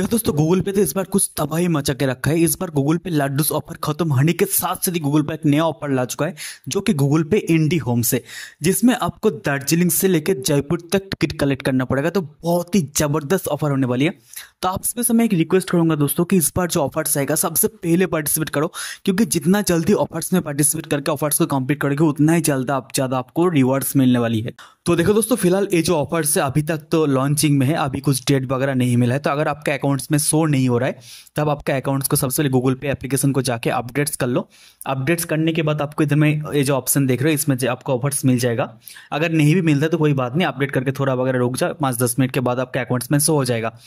देखो दोस्तों गूगल पे तो इस बार कुछ तबाही मचा के रखा है इस बार गूगल पे लाडूस ऑफर खत्म होने के साथ साथ ही गूगल पे एक नया ऑफर ला चुका है जो कि गूगल पे इंडी होम से जिसमें आपको दार्जिलिंग से लेकर जयपुर तक टिकट कलेक्ट करना पड़ेगा तो बहुत ही जबरदस्त ऑफर होने वाली है तो आपसे से मैं एक रिक्वेस्ट करूंगा दोस्तों की इस बार जो ऑफर्स आएगा सबसे पहले पार्टिसिपेट करो क्योंकि जितना जल्दी ऑफर्स में पार्टिसिपेट करके ऑफर्स को कंप्लीट करोगे उतना ही जल्द आप ज़्यादा आपको रिवार्ड्स मिलने वाली है तो देखो दोस्तों फिलहाल ये जो ऑफर्स है अभी तक तो लॉन्चिंग में है अभी कुछ डेट वगैरह नहीं मिला है तो अगर आपका अकाउंट्स में शो नहीं हो रहा है तब आपका अकाउंट्स को सबसे पहले गूगल पे एप्लीकेशन को जाके अपडेट्स कर लो अपडेट्स करने के बाद आपको इधर में ये जो ऑप्शन देख रहे हो इसमें आपको ऑफर्स मिल जाएगा अगर नहीं भी मिलता तो कोई बात नहीं अपडेट करके थोड़ा वगैरह रुक जाओ पाँच दस मिनट के बाद आपके अकाउंट्स में शो हो जाएगा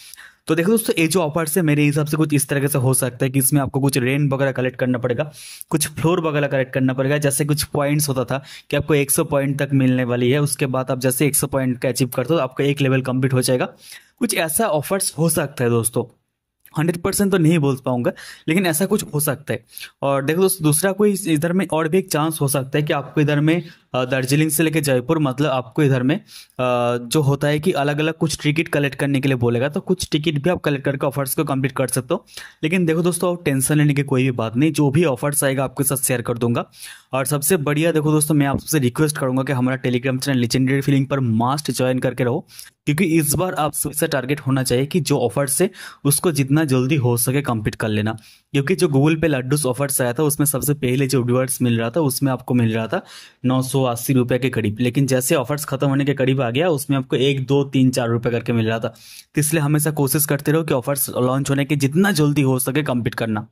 तो देखो दोस्तों ये जो ऑफर्स है मेरे हिसाब से कुछ इस तरह से हो सकता है कि इसमें आपको कुछ रेन वगैरह कलेक्ट करना पड़ेगा कुछ फ्लोर वगैरह कलेक्ट करना पड़ेगा जैसे कुछ पॉइंट्स होता था कि आपको 100 पॉइंट तक मिलने वाली है उसके बाद आप जैसे 100 पॉइंट का अचीव करते हो तो आपका एक लेवल कम्प्लीट हो जाएगा कुछ ऐसा ऑफर्स हो सकता है दोस्तों हंड्रेड परसेंट तो नहीं बोल पाऊंगा लेकिन ऐसा कुछ हो सकता है और देखो दोस्तों दूसरा कोई इधर में और भी एक चांस हो सकता है कि आपको इधर में दार्जिलिंग से लेकर जयपुर मतलब आपको इधर में जो होता है कि अलग अलग कुछ टिकट कलेक्ट करने के लिए बोलेगा तो कुछ टिकट भी आप कलेक्ट करके ऑफर्स को कम्प्लीट कर सकते हो लेकिन देखो दोस्तों आप टेंशन लेने की कोई भी बात नहीं जो भी ऑफर्स आएगा आपके साथ शेयर कर दूंगा और सबसे बढ़िया देखो दोस्तों मैं आपसे रिक्वेस्ट करूंगा कि हमारा टेलीग्राम चैनल लेजेंडरी फीलिंग पर मास्ट ज्वाइन करके रहो क्योंकि इस बार आप ऐसा टारगेट होना चाहिए कि जो ऑफर्स है उसको जितना जल्दी हो सके कंप्लीट कर लेना क्योंकि जो गूगल पे लड्डूस ऑफर्स आया था उसमें सबसे पहले जो रिवर्ड्स मिल रहा था उसमें आपको मिल रहा था नौ सौ अस्सी के करीब लेकिन जैसे ऑफर्स खत्म होने के करीब आ गया उसमें आपको एक दो तीन चार रुपये करके मिल रहा था तो इसलिए हमेशा कोशिश करते रहो कि ऑफर्स लॉन्च होने के जितना जल्दी हो सके कंप्लीट करना